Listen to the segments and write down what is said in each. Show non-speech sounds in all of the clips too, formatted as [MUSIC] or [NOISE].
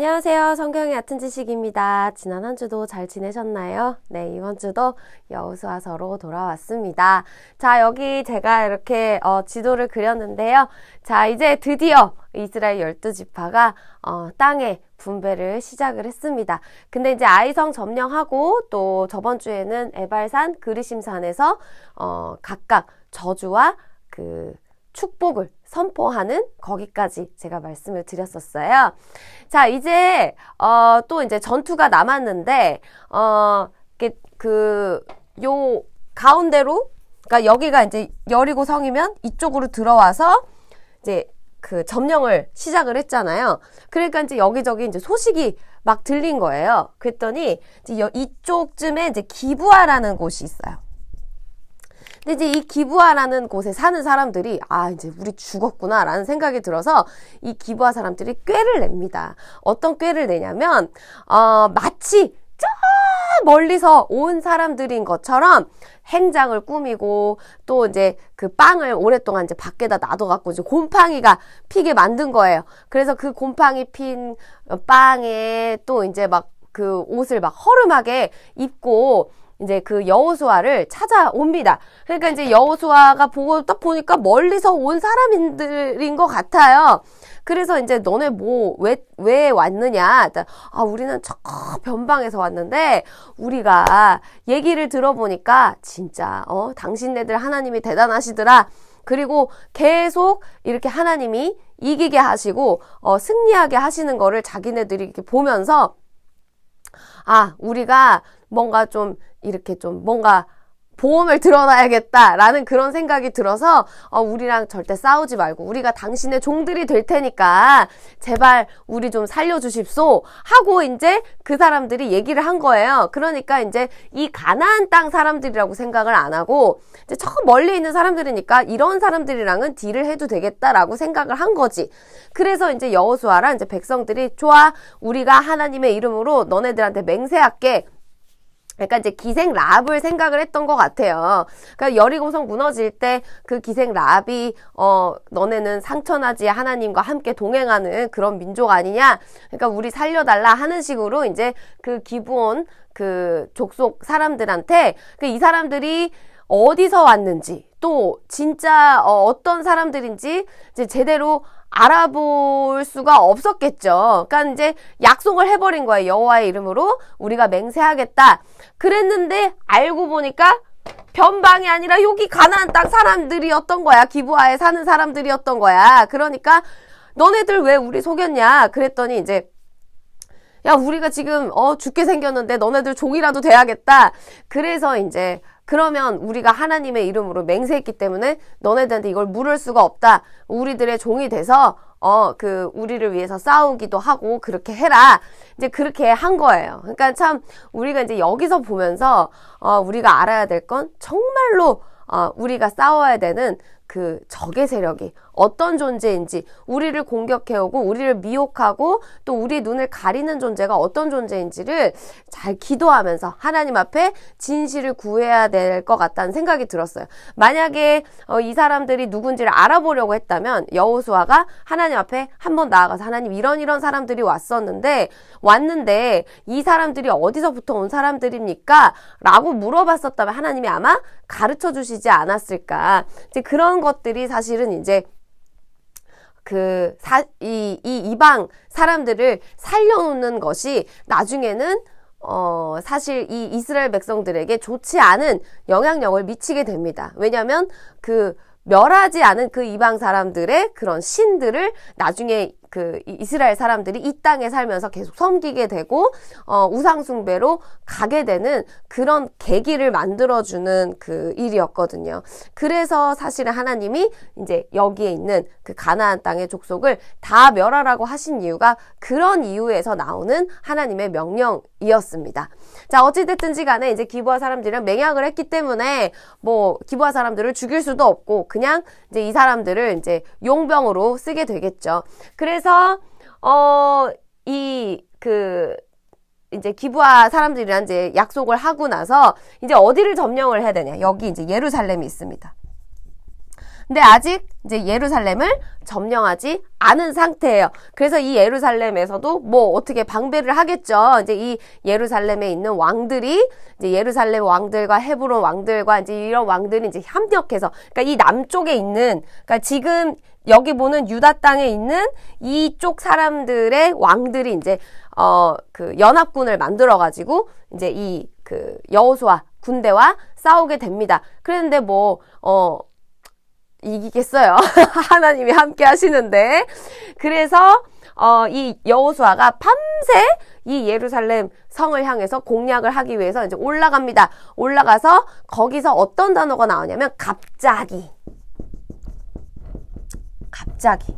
안녕하세요. 성경의 얕은 지식입니다. 지난 한 주도 잘 지내셨나요? 네, 이번 주도 여우수와서로 돌아왔습니다. 자, 여기 제가 이렇게 어, 지도를 그렸는데요. 자, 이제 드디어 이스라엘 열두 지파가 어, 땅에 분배를 시작을 했습니다. 근데 이제 아이성 점령하고 또 저번 주에는 에발산, 그리심산에서 어, 각각 저주와 그 축복을 선포하는 거기까지 제가 말씀을 드렸었어요. 자, 이제 어, 또 이제 전투가 남았는데 어, 그 요 가운데로 그러니까 여기가 이제 여리고 성이면 이쪽으로 들어와서 이제 그 점령을 시작을 했잖아요. 그러니까 이제 여기저기 이제 소식이 막 들린 거예요. 그랬더니 이제 이쪽쯤에 이제 기부하라는 곳이 있어요. 근데 이제 이기부하라는 곳에 사는 사람들이 아 이제 우리 죽었구나라는 생각이 들어서 이 기부아 사람들이 꾀를 냅니다. 어떤 꾀를 내냐면 어 마치 저 멀리서 온 사람들인 것처럼 행장을 꾸미고 또 이제 그 빵을 오랫동안 이제 밖에다 놔둬갖고 이제 곰팡이가 피게 만든 거예요. 그래서 그 곰팡이 핀 빵에 또 이제 막 그 옷을 막 허름하게 입고 이제 그 여호수아를 찾아옵니다. 그러니까 이제 여호수아가 보고 딱 보니까 멀리서 온 사람들인 것 같아요. 그래서 이제 너네 뭐 왜 왜 왔느냐? 그러니까, 아 우리는 저 변방에서 왔는데 우리가 얘기를 들어보니까 진짜 어 당신네들 하나님이 대단하시더라. 그리고 계속 이렇게 하나님이 이기게 하시고 어, 승리하게 하시는 거를 자기네들이 이렇게 보면서 아 우리가 뭔가 좀 이렇게 좀 뭔가 보험을 [LAUGHS] 들어놔야겠다라는 그런 생각이 들어서 어, 우리랑 절대 싸우지 말고 우리가 당신의 종들이 될 테니까 제발 우리 좀 살려주십소 하고 이제 그 사람들이 얘기를 한 거예요. 그러니까 이제 이 가나안 땅 사람들이라고 생각을 안 하고 이제 저 멀리 있는 사람들이니까 이런 사람들이랑은 딜을 해도 되겠다라고 생각을 한 거지. 그래서 이제 여호수아랑 이제 백성들이 좋아 우리가 하나님의 이름으로 너네들한테 맹세할게. 약간 그러니까 이제 기생 랍을 생각을 했던 것 같아요. 그러니까 열이 고성 무너질 때 그 기생 랍이 어 너네는 상처나지 하나님과 함께 동행하는 그런 민족 아니냐? 그러니까 우리 살려달라 하는 식으로 이제 그 기부온 그 족속 사람들한테 그이 그러니까 사람들이 어디서 왔는지 또 진짜 어, 떤 사람들인지 이제 제대로 알아볼 수가 없었겠죠. 그러니까 이제 약속을 해버린 거예요. 여호와의 이름으로 우리가 맹세하겠다. 그랬는데 알고 보니까 변방이 아니라 여기 가나안 땅 사람들이었던 거야. 기부하에 사는 사람들이었던 거야. 그러니까 너네들 왜 우리 속였냐? 그랬더니 이제 야 우리가 지금 어 죽게 생겼는데 너네들 종이라도 돼야겠다. 그래서 이제 그러면 우리가 하나님의 이름으로 맹세했기 때문에 너네들한테 이걸 물을 수가 없다. 우리들의 종이 돼서 어, 그, 우리를 위해서 싸우기도 하고, 그렇게 해라. 이제 그렇게 한 거예요. 그러니까 참, 우리가 이제 여기서 보면서, 어, 우리가 알아야 될 건 정말로, 어, 우리가 싸워야 되는 그 적의 세력이 어떤 존재인지 우리를 공격해오고 우리를 미혹하고 또 우리 눈을 가리는 존재가 어떤 존재인지를 잘 기도하면서 하나님 앞에 진실을 구해야 될 것 같다는 생각이 들었어요. 만약에 어, 이 사람들이 누군지를 알아보려고 했다면 여호수아가 하나님 앞에 한번 나아가서 하나님 이런 이런 사람들이 왔었는데 왔는데 이 사람들이 어디서부터 온 사람들입니까? 라고 물어봤었다면 하나님이 아마 가르쳐 주시지 않았을까. 이제 그런 이런 것들이 사실은 이제 그, 사, 이, 이 이방 사람들을 살려놓는 것이 나중에는 어, 사실 이 이스라엘 백성들에게 좋지 않은 영향력을 미치게 됩니다. 왜냐면 하그 멸하지 않은 그 이방 사람들의 그런 신들을 나중에 그 이스라엘 사람들이 이 땅에 살면서 계속 섬기게 되고 어, 우상숭배로 가게 되는 그런 계기를 만들어주는 그 일이었거든요. 그래서 사실은 하나님이 이제 여기에 있는 그 가나안 땅의 족속을 다 멸하라고 하신 이유가 그런 이유에서 나오는 하나님의 명령이었습니다. 자 어찌됐든지 간에 이제 기부하 사람들은 맹약을 했기 때문에 뭐 기부하 사람들을 죽일 수도 없고 그냥 이제 이 사람들을 이제 용병으로 쓰게 되겠죠. 그래 그래서 어이그 이제 기부와 사람들이랑 이제 약속을 하고 나서 이제 어디를 점령을 해야 되냐. 여기 이제 예루살렘이 있습니다. 근데 아직 이제 예루살렘을 점령하지 않은 상태예요. 그래서 이 예루살렘에서도 뭐 어떻게 방배를 하겠죠. 이제 이 예루살렘에 있는 왕들이 이제 예루살렘 왕들과 헤브론 왕들과 이제 이런 왕들이 이제 협력해서 그러니까 이 남쪽에 있는 그러니까 지금 여기 보는 유다 땅에 있는 이쪽 사람들의 왕들이 이제 어 그 연합군을 만들어 가지고 이제 이 그 여호수아 군대와 싸우게 됩니다. 그런데 뭐어 이기겠어요. [LAUGHS] 하나님이 함께 하시는데. 그래서 어, 이 여호수아가 밤새 이 예루살렘 성을 향해서 공략을 하기 위해서 이제 올라갑니다. 올라가서 거기서 어떤 단어가 나오냐면 갑자기 갑자기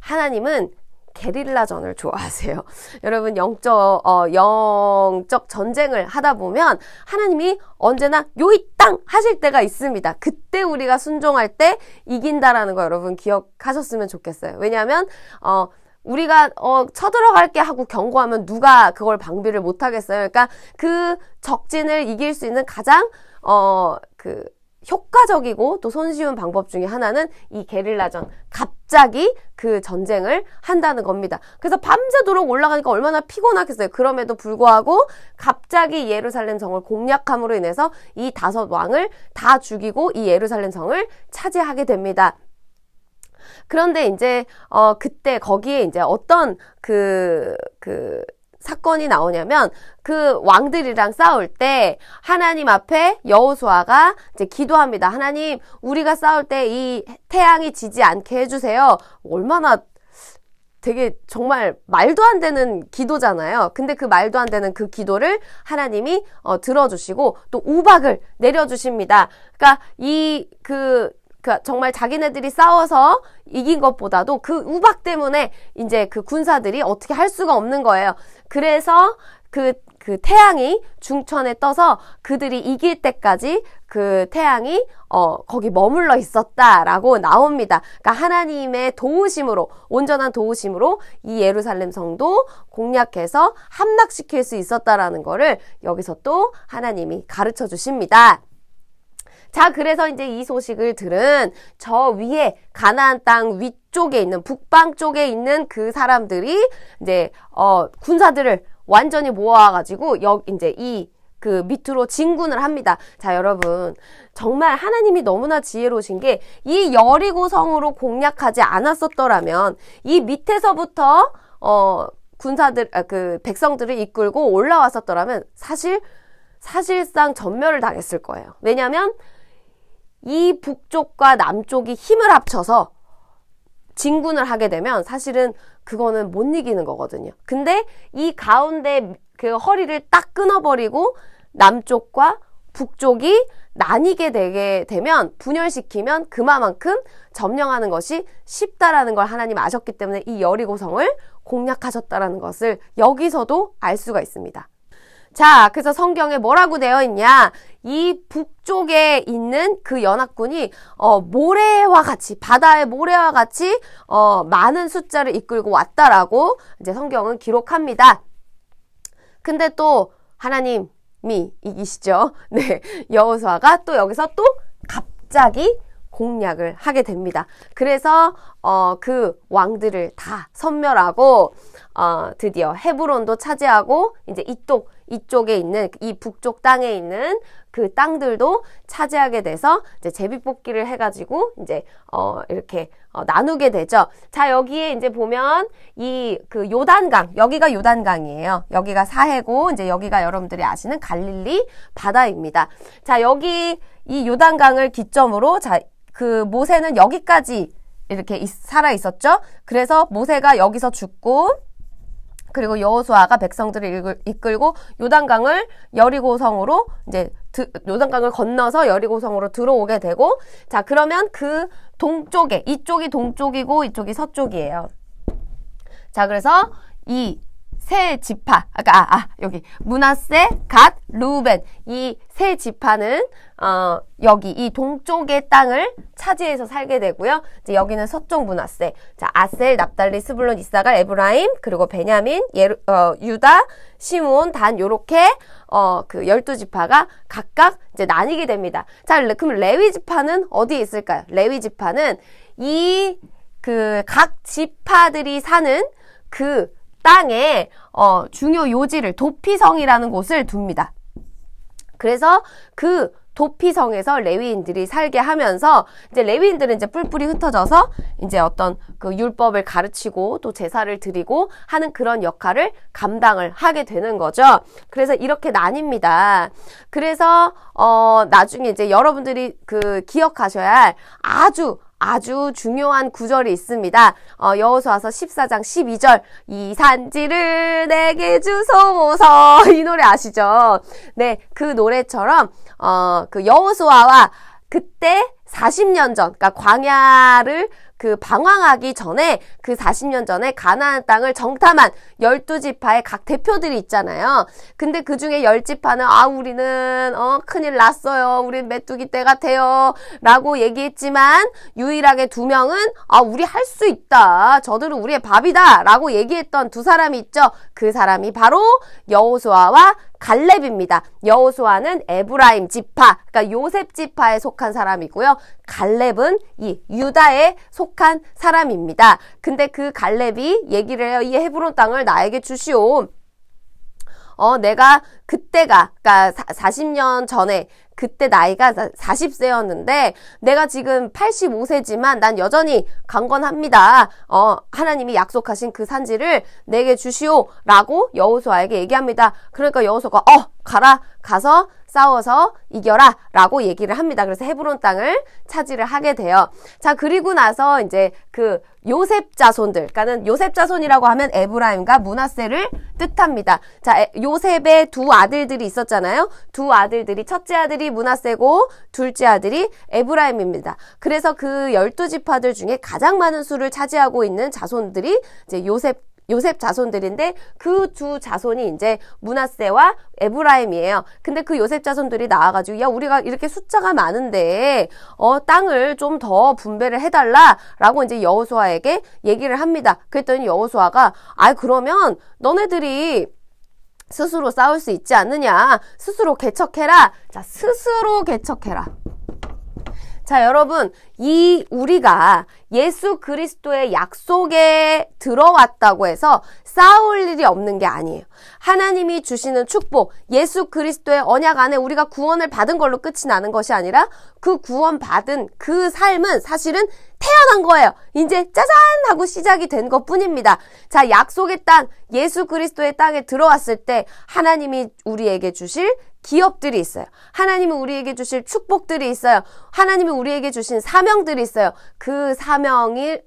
하나님은 게릴라전을 좋아하세요. [LAUGHS] 여러분 영적 어, 영적 전쟁을 하다 보면 하나님이 언제나 요이 땅 하실 때가 있습니다. 그때 우리가 순종할 때 이긴다라는 거 여러분 기억하셨으면 좋겠어요. 왜냐하면 어, 우리가 어, 쳐들어갈게 하고 경고하면 누가 그걸 방비를 못 하겠어요. 그러니까 그 적진을 이길 수 있는 가장 어, 그 효과적이고 또 손쉬운 방법 중에 하나는 이 게릴라전 갑 갑자기 그 전쟁을 한다는 겁니다. 그래서 밤새도록 올라가니까 얼마나 피곤하겠어요. 그럼에도 불구하고 갑자기 예루살렘 성을 공략함으로 인해서 이 다섯 왕을 다 죽이고 이 예루살렘 성을 차지하게 됩니다. 그런데 이제 어 그때 거기에 이제 어떤 그그 그, 그 사건이 나오냐면 그 왕들이랑 싸울 때 하나님 앞에 여호수아가 이제 기도합니다. 하나님 우리가 싸울 때 이 태양이 지지 않게 해주세요. 얼마나 되게 정말 말도 안 되는 기도잖아요. 근데 그 말도 안 되는 그 기도를 하나님이 어, 들어주시고 또 우박을 내려주십니다. 그러니까 이그 그 정말 자기네들이 싸워서 이긴 것보다도 그 우박 때문에 이제 그 군사들이 어떻게 할 수가 없는 거예요. 그래서 그, 그 태양이 중천에 떠서 그들이 이길 때까지 그 태양이 어, 거기 머물러 있었다라고 나옵니다. 그러니까 하나님의 도우심으로 온전한 도우심으로 이 예루살렘 성도 공략해서 함락시킬 수 있었다라는 거를 여기서 또 하나님이 가르쳐 주십니다. 자, 그래서 이제 이 소식을 들은 저 위에 가나안 땅 위쪽에 있는 북방 쪽에 있는 그 사람들이 이제 어 군사들을 완전히 모아가지고 여 이제 이 그 밑으로 진군을 합니다. 자, 여러분. 정말 하나님이 너무나 지혜로우신 게 이 여리고 성으로 공략하지 않았었더라면 이 밑에서부터 어 군사들 아, 그 백성들을 이끌고 올라왔었더라면 사실 사실상 전멸을 당했을 거예요. 왜냐면 하이 북쪽과 남쪽이 힘을 합쳐서 진군을 하게 되면 사실은 그거는 못 이기는 거거든요. 근데 이 가운데 그 허리를 딱 끊어버리고 남쪽과 북쪽이 나뉘게 되게 되면 분열시키면 그만큼 점령하는 것이 쉽다라는 걸 하나님 아셨기 때문에 이 여리고성을 공략하셨다라는 것을 여기서도 알 수가 있습니다. 자, 그래서 성경에 뭐라고 되어 있냐? 이 북쪽에 있는 그 연합군이 어, 모래와 같이 바다의 모래와 같이 어, 많은 숫자를 이끌고 왔다라고 이제 성경은 기록합니다. 근데 또 하나님이 이기시죠. [LAUGHS] 네, 여호수아가 또 여기서 또 갑자기 공략을 하게 됩니다. 그래서 어, 그 왕들을 다 섬멸하고 어, 드디어 헤브론도 차지하고 이제 이쪽 이쪽에 있는 이 북쪽 땅에 있는 그 땅들도 차지하게 돼서 이제 제비뽑기를 해가지고 이제 어 이렇게 어 나누게 되죠. 자 여기에 이제 보면 이 그 요단강 여기가 요단강이에요. 여기가 사해고 이제 여기가 여러분들이 아시는 갈릴리 바다입니다. 자 여기 이 요단강을 기점으로 자 그 모세는 여기까지 이렇게 살아 있었죠. 그래서 모세가 여기서 죽고 그리고 여호수아가 백성들을 이끌고 요단강을 여리고성으로 이제 요단강을 건너서 여리고성으로 들어오게 되고 자 그러면 그 동쪽에 이쪽이 동쪽이고 이쪽이 서쪽이에요. 자 그래서 이세 지파 아까 아, 아 여기 문화세 갓 루벤 이 세 지파는 어 여기 이 동쪽의 땅을 차지해서 살게 되고요. 이제 여기는 서쪽 문화세. 자, 아셀, 납달리, 스불론, 이사갈, 에브라임, 그리고 베냐민, 예루, 어, 유다, 시므온, 단 요렇게 어 그 열두 지파가 각각 이제 나뉘게 됩니다. 자, 그럼 레위 지파는 어디에 있을까요? 레위 지파는 이 그 각 지파들이 사는 그 땅에 어, 중요 요지를 도피성이라는 곳을 둡니다. 그래서 그 도피성에서 레위인들이 살게 하면서 이제 레위인들은 이제 뿔뿔이 흩어져서 이제 어떤 그 율법을 가르치고 또 제사를 드리고 하는 그런 역할을 감당을 하게 되는 거죠. 그래서 이렇게 나뉩니다. 그래서 어 나중에 이제 여러분들이 그 기억하셔야 할 아주 아주 중요한 구절이 있습니다. 어, 여호수아서 14장 12절 이 산지를 내게 주소서 [LAUGHS] 이 노래 아시죠? 네, 그 노래처럼 어, 그 여호수아와 그때 40년 전, 그러니까 광야를 그 방황하기 전에 그 40년 전에 가나안 땅을 정탐한 12지파의 각 대표들이 있잖아요. 근데 그 중에 10지파는 아 우리는 어 큰일 났어요. 우린 메뚜기 떼 같아요. 라고 얘기했지만 유일하게 두 명은 아 우리 할 수 있다. 저들은 우리의 밥이다. 라고 얘기했던 두 사람이 있죠. 그 사람이 바로 여호수아와 갈렙입니다. 여호수아는 에브라임 지파, 그러니까 요셉 지파에 속한 사람이고요. 갈렙은 이 유다에 속 속한 사람입니다. 근데 그 갈렙이 얘기를 해요. 이 헤브론 땅을 나에게 주시오. 어, 내가 그때가, 그니까 40년 전에, 그때 나이가 40세였는데 내가 지금 85세지만 난 여전히 강건합니다. 어, 하나님이 약속하신 그 산지를 내게 주시오라고 여호수아에게 얘기합니다. 그러니까 여호수아가 어, 가라. 가서 싸워서 이겨라 라고 얘기를 합니다. 그래서 헤브론 땅을 차지를 하게 돼요. 자, 그리고 나서 이제 그 요셉 자손들, 그러니까는 요셉 자손이라고 하면 에브라임과 문하세를 뜻합니다. 자, 요셉의 두 아들들이 있었잖아요. 두 아들들이 첫째 아들이 아들이 문하세고 둘째 아들이 에브라임입니다. 그래서 그 열두 지파들 중에 가장 많은 수를 차지하고 있는 자손들이 이제 요셉 요셉 자손들인데 그 두 자손이 이제 문하세와 에브라임이에요. 근데 그 요셉 자손들이 나와가지고 야 우리가 이렇게 숫자가 많은데 어 땅을 좀 더 분배를 해달라라고 이제 여호수아에게 얘기를 합니다. 그랬더니 여호수아가 아 그러면 너네들이 스스로 싸울 수 있지 않느냐. 스스로 개척해라. 자, 스스로 개척해라. 자, 여러분, 이 우리가 예수 그리스도의 약속에 들어왔다고 해서 싸울 일이 없는 게 아니에요. 하나님이 주시는 축복, 예수 그리스도의 언약 안에 우리가 구원을 받은 걸로 끝이 나는 것이 아니라 그 구원 받은 그 삶은 사실은 태어난 거예요. 이제 짜잔 하고 시작이 된 것뿐입니다. 자, 약속의 땅, 예수 그리스도의 땅에 들어왔을 때 하나님이 우리에게 주실 기업들이 있어요. 하나님은 우리에게 주실 축복들이 있어요. 하나님은 우리에게 주신 사명들이 있어요. 그 사명을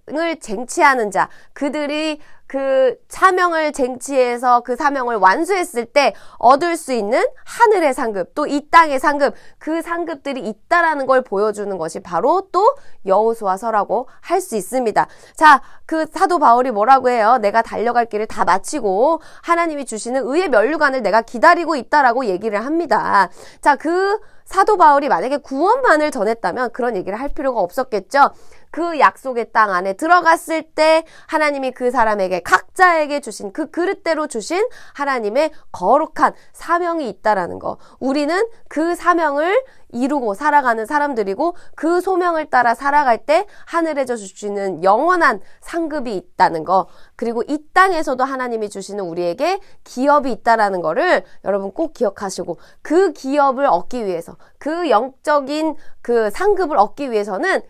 쟁취하는 자, 그들이 그사명을 쟁취해서 그 사명을 완수했을 때 얻을 수 있는 하늘의 상급, 또 이 땅의 상급, 그 상급들이 있다라는 걸 보여주는 것이 바로 또 여호수아서라고 할 수 있습니다. 자, 그 사도 바울이 뭐라고 해요? 내가 달려갈 길을 다 마치고 하나님이 주시는 의의 멸류관을 내가 기다리고 있다라고 얘기를 합니다. 자, 그 사도 바울이 만약에 구원만을 전했다면 그런 얘기를 할 필요가 없었겠죠. 그 약속의 땅 안에 들어갔을 때 하나님이 그 사람에게 각자에게 주신 그 그릇대로 주신 하나님의 거룩한 사명이 있다라는 거. 우리는 그 사명을 이루고 살아가는 사람들이고 그 소명을 따라 살아갈 때 하늘에서 주시는 영원한 상급이 있다는 거. 그리고 이 땅에서도 하나님이 주시는 우리에게 기업이 있다라는 거를 여러분 꼭 기억하시고 그 기업을 얻기 위해서 그 영적인 그 상급을 얻기 위해서는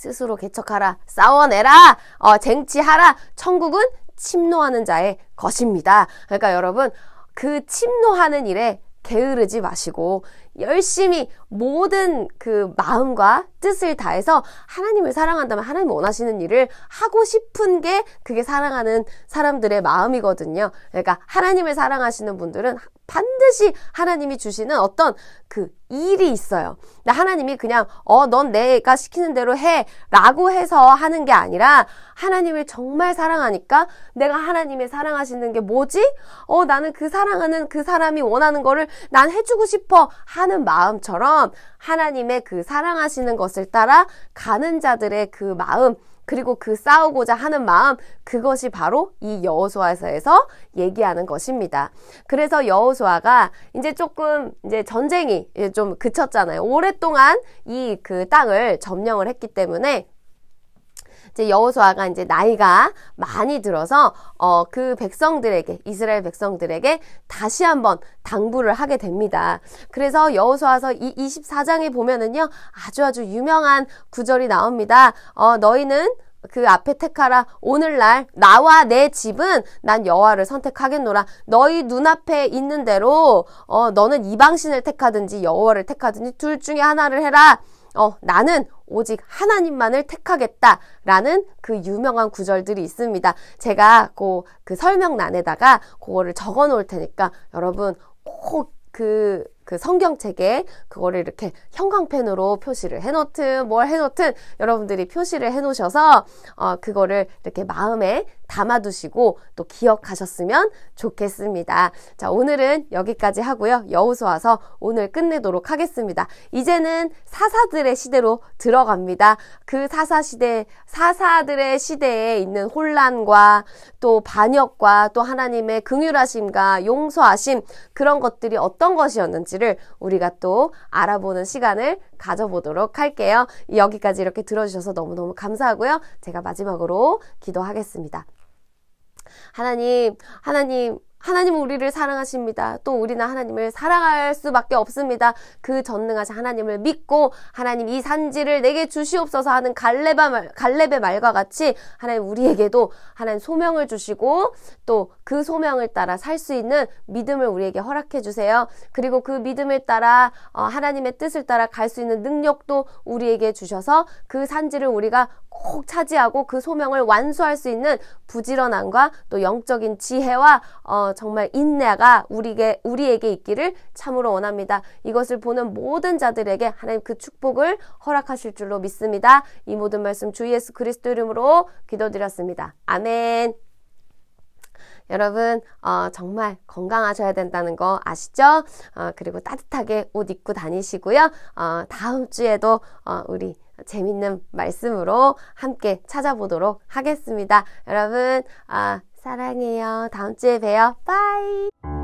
스스로 개척하라, 싸워내라, 어, 쟁취하라. 천국은 침노하는 자의 것입니다. 그러니까 여러분 그 침노하는 일에 게으르지 마시고 열심히 모든 그 마음과 뜻을 다해서 하나님을 사랑한다면 하나님 원하시는 일을 하고 싶은 게 그게 사랑하는 사람들의 마음이거든요. 그러니까 하나님을 사랑하시는 분들은 반드시 하나님이 주시는 어떤 그 일이 있어요. 하나님이 그냥 어 넌 내가 시키는 대로 해라고 해서 하는 게 아니라 하나님을 정말 사랑하니까 내가 하나님의 사랑하시는 게 뭐지? 어 나는 그 사랑하는 그 사람이 원하는 거를 난 해주고 싶어 하는 마음처럼 하나님의 그 사랑하시는 것을 따라 가는 자들의 그 마음 그리고 그 싸우고자 하는 마음 그것이 바로 이 여호수아서에서 얘기하는 것입니다. 그래서 여호수아가 이제 조금 이제 전쟁이 좀 그쳤잖아요. 오랫동안 이 그 땅을 점령을 했기 때문에 이제 여호수아가 이제 나이가 많이 들어서 어, 그 백성들에게 이스라엘 백성들에게 다시 한번 당부를 하게 됩니다. 그래서 여호수아서 이 24장에 보면은요 아주 아주 유명한 구절이 나옵니다. 어, 너희는 그 앞에 택하라 오늘날 나와 내 집은 난 여호와를 선택하겠노라 너희 눈앞에 있는 대로 어 너는 이방신을 택하든지 여호와를 택하든지 둘 중에 하나를 해라 어, 나는 오직 하나님만을 택하겠다라는 그 유명한 구절들이 있습니다. 제가 그, 그 설명란에다가 그거를 적어 놓을 테니까 여러분 꼭그 그 성경책에 그거를 이렇게 형광펜으로 표시를 해놓든 뭘 해놓든 여러분들이 표시를 해놓으셔서 어, 그거를 이렇게 마음에 담아두시고 또 기억하셨으면 좋겠습니다. 자, 오늘은 여기까지 하고요. 여우수 와서 오늘 끝내도록 하겠습니다. 이제는 사사들의 시대로 들어갑니다. 그 사사 시대, 사사들의 시대에 있는 혼란과 또 반역과 또 하나님의 긍휼하심과 용서하심 그런 것들이 어떤 것이었는지 있는지 우리가 또 알아보는 시간을 가져보도록 할게요. 여기까지 이렇게 들어주셔서 너무너무 감사하고요. 제가 마지막으로 기도하겠습니다. 하나님, 하나님, 하나님은 우리를 사랑하십니다. 또 우리는 하나님을 사랑할 수밖에 없습니다. 그 전능하신 하나님을 믿고 하나님 이 산지를 내게 주시옵소서 하는 갈레바 말, 갈렙의 말과 같이 하나님 우리에게도 하나님 소명을 주시고 또 그 소명을 따라 살 수 있는 믿음을 우리에게 허락해 주세요. 그리고 그 믿음을 따라 어, 하나님의 뜻을 따라 갈 수 있는 능력도 우리에게 주셔서 그 산지를 우리가 꼭 차지하고 그 소명을 완수할 수 있는 부지런함과 또 영적인 지혜와 어, 정말 인내가 우리에게, 우리에게 있기를 참으로 원합니다. 이것을 보는 모든 자들에게 하나님 그 축복을 허락하실 줄로 믿습니다. 이 모든 말씀 주 예수 그리스도 이름으로 기도드렸습니다. 아멘. 여러분 어, 정말 건강하셔야 된다는 거 아시죠? 어, 그리고 따뜻하게 옷 입고 다니시고요. 어, 다음 주에도 어, 우리 재밌는 말씀으로 함께 찾아보도록 하겠습니다. 여러분 아, 사랑해요. 다음 주에 봬요. 빠이!